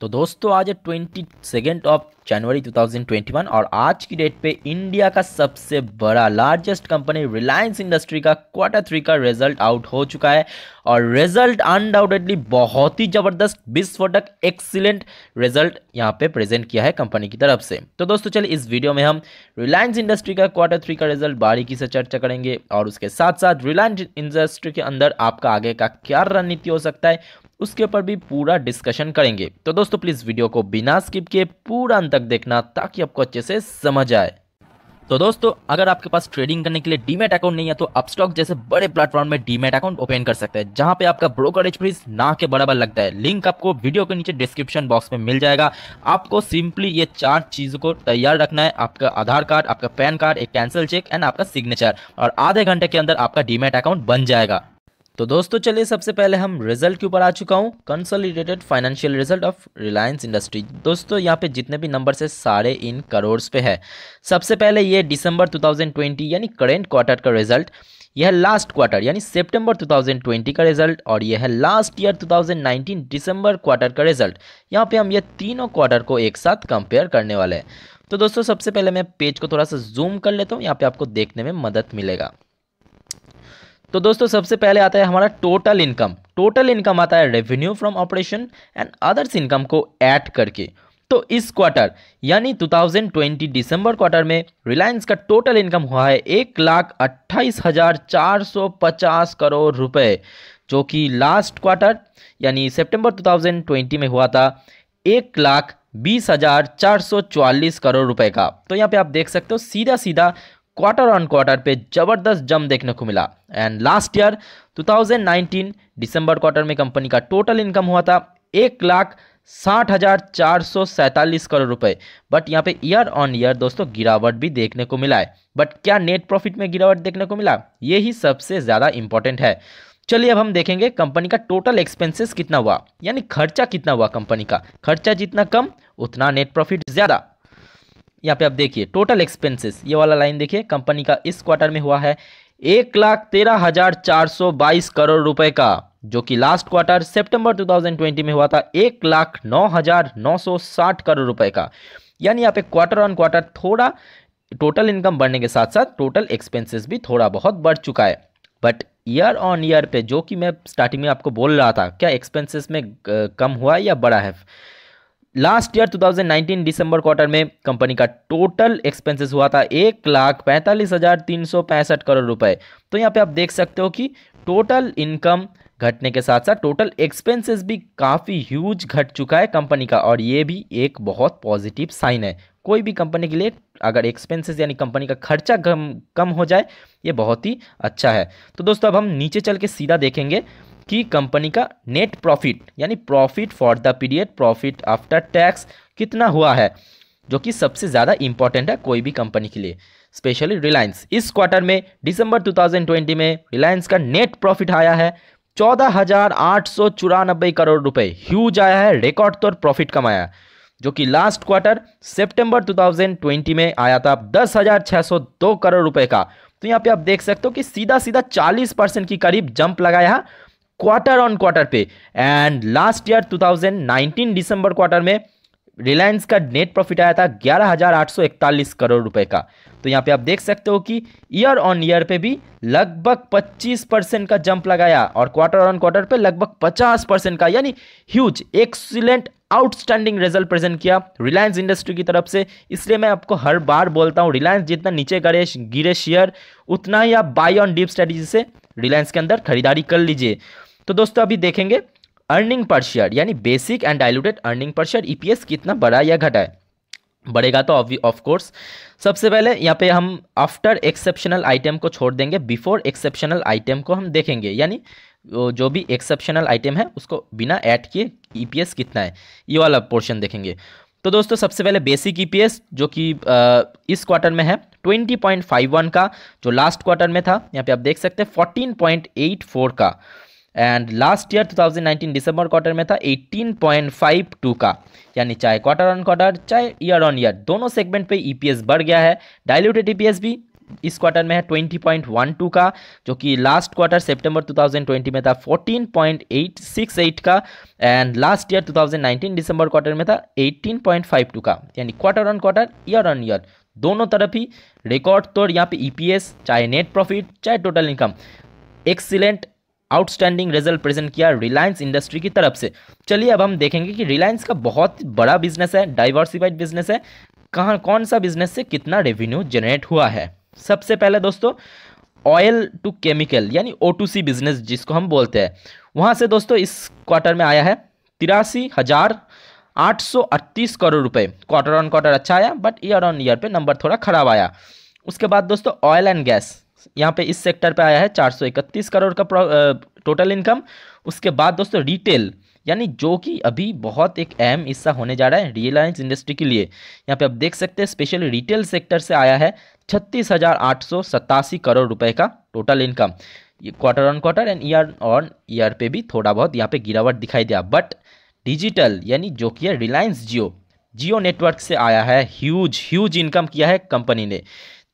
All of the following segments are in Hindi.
तो दोस्तों आज है ट्वेंटी सेकेंड ऑफ जनवरी 2021 और आज की डेट पे इंडिया का सबसे बड़ा लार्जेस्ट कंपनी रिलायंस इंडस्ट्री का क्वार्टर थ्री का रिजल्ट आउट हो चुका है और रिजल्ट अनडाउटेडली बहुत ही ज़बरदस्त विस्फोटक एक्सीलेंट रिजल्ट यहाँ पे प्रेजेंट किया है कंपनी की तरफ से तो दोस्तों चलिए इस वीडियो में हम रिलायंस इंडस्ट्री का क्वार्टर थ्री का रिजल्ट बारीकी से चर्चा करेंगे और उसके साथ साथ रिलायंस इंडस्ट्री के अंदर आपका आगे का क्या रणनीति हो सकता है उसके ऊपर भी पूरा डिस्कशन करेंगे तो दोस्तों प्लीज़ वीडियो को बिना स्किप किए पूरा अंत तक देखना ताकि आपको अच्छे से समझ आए तो दोस्तों अगर आपके पास ट्रेडिंग करने के लिए डीमेट अकाउंट नहीं है तो आप स्टॉक जैसे बड़े प्लेटफॉर्म में डीमेट अकाउंट ओपन कर सकते हैं जहां पे आपका ब्रोकरेज फीस ना के बराबर लगता है लिंक आपको वीडियो के नीचे डिस्क्रिप्शन बॉक्स में मिल जाएगा आपको सिंपली ये चार चीज़ों को तैयार रखना है आपका आधार कार्ड आपका पैन कार्ड एक कैंसिल चेक एंड आपका सिग्नेचर और आधे घंटे के अंदर आपका डीमेट अकाउंट बन जाएगा तो दोस्तों चलिए सबसे पहले हम रिजल्ट के ऊपर आ चुका हूँ consolidated financial result of Reliance industries दोस्तों यहाँ पे जितने भी नंबर है सारे इन करोड़ पे है सबसे पहले ये दिसंबर 2020 यानी करेंट क्वार्टर का रिजल्ट यह है लास्ट क्वार्टर यानी सितंबर 2020 का रिजल्ट और यह है लास्ट ईयर 2019 दिसंबर क्वार्टर का रिजल्ट यहाँ पे हम ये तीनों क्वार्टर को एक साथ कंपेयर करने वाले हैं तो दोस्तों सबसे पहले मैं पेज को थोड़ा सा जूम कर लेता हूँ यहाँ पे आपको देखने में मदद मिलेगा तो दोस्तों सबसे पहले आता है हमारा टोटल इनकम टोटल इनकम आता है revenue from operation and others income को ऐड करके तो इस क्वार्टर यानी 2020 दिसंबर क्वार्टर में रिलायंस का टोटल इनकम हुआ है एक लाख अट्ठाईस हज़ार चार सौ पचास करोड़ रुपए जो कि लास्ट क्वार्टर यानी सितंबर 2020 में हुआ था एक लाख बीस हज़ार चार सौ चौवालीस करोड़ रुपए का तो यहाँ पे आप देख सकते हो सीधा सीधा क्वार्टर ऑन क्वार्टर पे जबरदस्त जम देखने को मिला and last year 2019 December quarter में कंपनी का टोटल इनकम हुआ था एक लाख साठ हज़ार चार सौ सैंतालीस करोड़ रुपए बट यहाँ पे ईयर ऑन ईयर दोस्तों गिरावट भी देखने को मिला है बट क्या नेट प्रॉफिट में गिरावट देखने को मिला ये ही सबसे ज़्यादा इंपॉर्टेंट है चलिए अब हम देखेंगे कंपनी का टोटल एक्सपेंसेस कितना हुआ यानी खर्चा कितना हुआ कंपनी का खर्चा जितना कम उतना नेट प्रॉफिट ज़्यादा यहाँ पे आप देखिए टोटल एक्सपेंसेस ये वाला लाइन देखिए कंपनी का इस क्वार्टर में हुआ है एक लाख तेरह हजार चार सौ बाईस करोड़ रुपए का जो कि लास्ट क्वार्टर सितंबर 2020 में हुआ था एक लाख नौ हजार नौ सौ साठ करोड़ रुपए का यानी यहाँ पे क्वार्टर ऑन क्वार्टर थोड़ा टोटल इनकम बढ़ने के साथ साथ टोटल एक्सपेंसिस भी थोड़ा बहुत बढ़ चुका है बट ईयर ऑन ईयर पे जो कि मैं स्टार्टिंग में आपको बोल रहा था क्या एक्सपेंसिस में कम हुआ या बड़ा है लास्ट ईयर 2019 दिसंबर क्वार्टर में कंपनी का टोटल एक्सपेंसेस हुआ था एक लाख पैंतालीस हज़ार तीन सौ पैंसठ करोड़ रुपए तो यहाँ पे आप देख सकते हो कि टोटल इनकम घटने के साथ साथ टोटल एक्सपेंसेस भी काफ़ी ह्यूज घट चुका है कंपनी का और ये भी एक बहुत पॉजिटिव साइन है कोई भी कंपनी के लिए अगर एक्सपेंसेस यानी कंपनी का खर्चा कम कम हो जाए ये बहुत ही अच्छा है तो दोस्तों अब हम नीचे चल के सीधा देखेंगे कि कंपनी का नेट प्रॉफिट यानी profit for the period profit after tax कितना हुआ है जो कि सबसे ज़्यादा इंपॉर्टेंट है कोई भी कंपनी के लिए स्पेशली रिलायंस इस क्वार्टर में दिसंबर 2020 में रिलायंस का नेट प्रॉफिट आया है चौदह हज़ार आठ सौ चौरानबे करोड़ रुपए ह्यूज आया है रिकॉर्ड तौर प्रॉफिट कमाया जो कि लास्ट क्वार्टर सितंबर 2020 में आया था दस हज़ार छह सौ दो करोड़ रुपए का तो यहाँ पे आप देख सकते हो कि सीधा सीधा 40 परसेंट की करीब जंप लगाया है क्वार्टर ऑन क्वार्टर पे and last year 2019 December quarter में रिलायंस का नेट प्रॉफिट आया था 11,841 करोड़ रुपए का तो यहाँ पे आप देख सकते हो कि ईयर ऑन ईयर पे भी लगभग 25 परसेंट का जंप लगाया और क्वार्टर ऑन क्वार्टर पे लगभग 50 परसेंट का यानी huge excellent outstanding result present किया रिलायंस इंडस्ट्री की तरफ से इसलिए मैं आपको हर बार बोलता हूँ रिलायंस जितना नीचे गड़े गिरे शेयर उतना ही आप बाई ऑन डीप स्ट्रेटेजी से रिलायंस के अंदर खरीदारी कर लीजिए तो दोस्तों अभी देखेंगे अर्निंग पर शेयर यानी basic and diluted earning per share EPS कितना बड़ा या घटा है बढ़ेगा तो ऑफ कोर्स सबसे पहले यहाँ पे हम आफ्टर एक्सेप्शनल आइटम को छोड़ देंगे बिफोर एक्सेप्शनल आइटम को हम देखेंगे यानी जो भी एक्सेप्शनल आइटम है उसको बिना ऐड किए ईपीएस e कितना है ये वाला पोर्शन देखेंगे तो दोस्तों सबसे पहले बेसिक ईपीएस e जो कि इस क्वार्टर में है 20.51 का जो लास्ट क्वार्टर में था यहाँ पे आप देख सकते हैं 14.84 का and last year 2019 December quarter में था 18.52 का यानी चाहे क्वार्टर ऑन क्वार्टर चाहे ईयर ऑन ईयर दोनों सेगमेंट पे ईपीएस e बढ़ गया है डायल्यूटेड ईपीएस e भी इस क्वार्टर में है 20.12 का जो कि लास्ट क्वार्टर सितंबर 2020 में था 14.868 का and last year 2019 December quarter में था 18.52 का यानी quarter on quarter year on year दोनों तरफ ही रिकॉर्ड तोड़ यहाँ पे ईपीएस e चाहे नेट प्रॉफिट चाहे total income excellent outstanding result present किया रिलायंस इंडस्ट्री की तरफ से चलिए अब हम देखेंगे कि रिलायंस का बहुत बड़ा बिजनेस है डाइवर्सिफाइड बिजनेस है कहाँ कौन सा बिजनेस से कितना रेवेन्यू जनरेट हुआ है सबसे पहले दोस्तों ऑयल टू केमिकल यानी ओ टू सी बिजनेस जिसको हम बोलते हैं वहाँ से दोस्तों इस क्वार्टर में आया है तिरासी हज़ार आठ सौ अड़तीस करोड़ रुपए क्वार्टर ऑन क्वार्टर अच्छा आया बट ईयर ऑन ईयर पे नंबर थोड़ा खराब आया उसके बाद दोस्तों ऑयल एंड गैस यहाँ पे इस सेक्टर पे आया है 431 करोड़ का टोटल इनकम उसके बाद दोस्तों रिटेल यानी जो कि अभी बहुत एक अहम हिस्सा होने जा रहा है रिलायंस इंडस्ट्री के लिए यहाँ पे आप देख सकते हैं स्पेशली रिटेल सेक्टर से आया है छत्तीस करोड़ रुपए का total income quarter on quarter and year on year पे भी थोड़ा बहुत यहाँ पे गिरावट दिखाई दिया बट डिजिटल यानी जो कि है रिलायंस जियो जियो नेटवर्क से आया है ह्यूज ह्यूज इनकम किया है कंपनी ने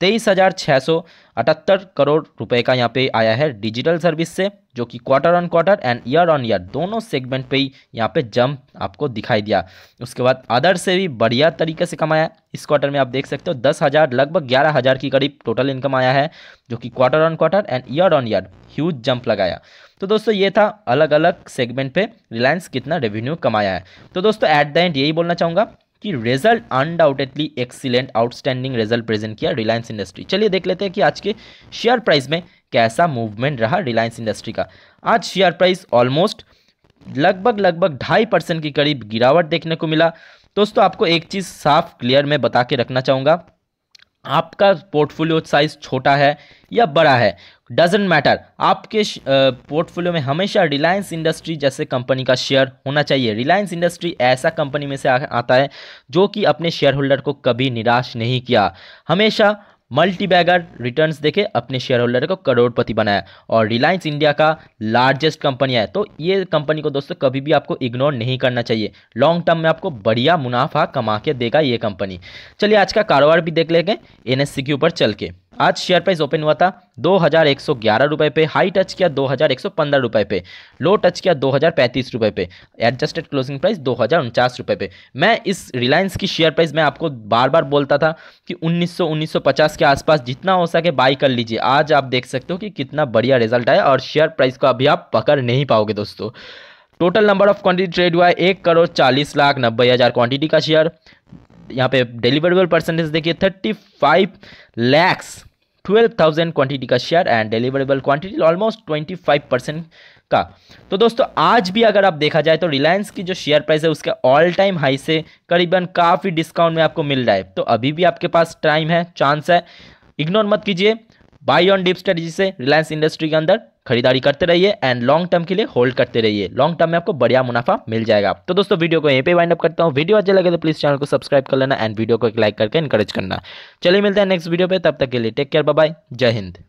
तेईस हज़ार छः सौ अठहत्तर करोड़ रुपए का यहाँ पे आया है डिजिटल सर्विस से जो कि quarter on quarter and year on year दोनों सेगमेंट पे ही यहाँ पे जंप आपको दिखाई दिया उसके बाद अदर से भी बढ़िया तरीके से कमाया इस क्वार्टर में आप देख सकते हो दस हज़ार लगभग ग्यारह हज़ार की करीब टोटल इनकम आया है जो कि quarter on quarter and year on year huge jump लगाया तो दोस्तों ये था अलग अलग सेगमेंट पे रिलायंस कितना रेवेन्यू कमाया है तो दोस्तों एट द एंड यही बोलना चाहूँगा कि result undoubtedly excellent outstanding result present किया रिलायंस इंडस्ट्री चलिए देख लेते हैं कि आज के शेयर प्राइस में कैसा मूवमेंट रहा रिलायंस इंडस्ट्री का आज शेयर प्राइस ऑलमोस्ट लगभग लगभग ढाई परसेंट के करीब गिरावट देखने को मिला दोस्तों आपको एक चीज़ साफ क्लियर में बता के रखना चाहूँगा आपका पोर्टफोलियो साइज़ छोटा है या बड़ा है डजेंट मैटर आपके पोर्टफोलियो में हमेशा रिलायंस इंडस्ट्री जैसे कंपनी का शेयर होना चाहिए रिलायंस इंडस्ट्री ऐसा कंपनी में से आ, आता है जो कि अपने शेयर होल्डर को कभी निराश नहीं किया हमेशा मल्टी बैगर रिटर्न देखे अपने शेयर होल्डर को करोड़पति बनाया और रिलायंस इंडिया का लार्जेस्ट कंपनी है तो ये कंपनी को दोस्तों कभी भी आपको इग्नोर नहीं करना चाहिए लॉन्ग टर्म में आपको बढ़िया मुनाफा कमा के देगा ये कंपनी चलिए आज का कारोबार भी देख लेंगे एन के ऊपर चल के आज शेयर प्राइस ओपन हुआ था दो हज़ार एक सौ ग्यारह रुपये पे हाई टच किया दो हज़ार एक सौ पंद्रह रुपये पे लो टच किया दो हज़ार पैंतीस रुपये पे एडजस्टेड क्लोजिंग प्राइस दो हज़ार उनचास रुपये पे मैं इस रिलायंस की शेयर प्राइस मैं आपको बार बार बोलता था कि उन्नीस सौ उन्नीस सौ पचास के आसपास जितना हो सके बाई कर लीजिए आज आप देख सकते हो कि कितना बढ़िया रिजल्ट आया और शेयर प्राइस को अभी आप पकड़ नहीं पाओगे दोस्तों total number of quantity trade हुआ है एक करोड़ चालीस लाख नब्बे हज़ार क्वांटिटी का शेयर यहाँ पे डिलीवरेबल परसेंटेज देखिए thirty five lakhs twelve thousand quantity का share and deliverable quantity almost twenty five percent का तो दोस्तों आज भी अगर आप देखा जाए तो रिलायंस की जो शेयर प्राइस है उसके ऑल टाइम हाई से करीबन काफ़ी डिस्काउंट में आपको मिल रहा है तो अभी भी आपके पास टाइम है चांस है इग्नोर मत कीजिए बाई ऑन डिप स्ट्रेटजी से रिलायंस इंडस्ट्री के अंदर खरीदारी करते रहिए एंड लॉन्ग टर्म के लिए होल्ड करते रहिए लॉन्ग टर्म में आपको बढ़िया मुनाफा मिल जाएगा तो दोस्तों वीडियो को यहीं पे वाइंड अप करता हूँ वीडियो अच्छा लगे तो प्लीज चैनल को सब्सक्राइब कर लेना एंड वीडियो को लाइक करके इंकरेज करना चलिए मिलते हैं नेक्स्ट वीडियो पे तब तक के लिए टेक केयर बाय जय हिंद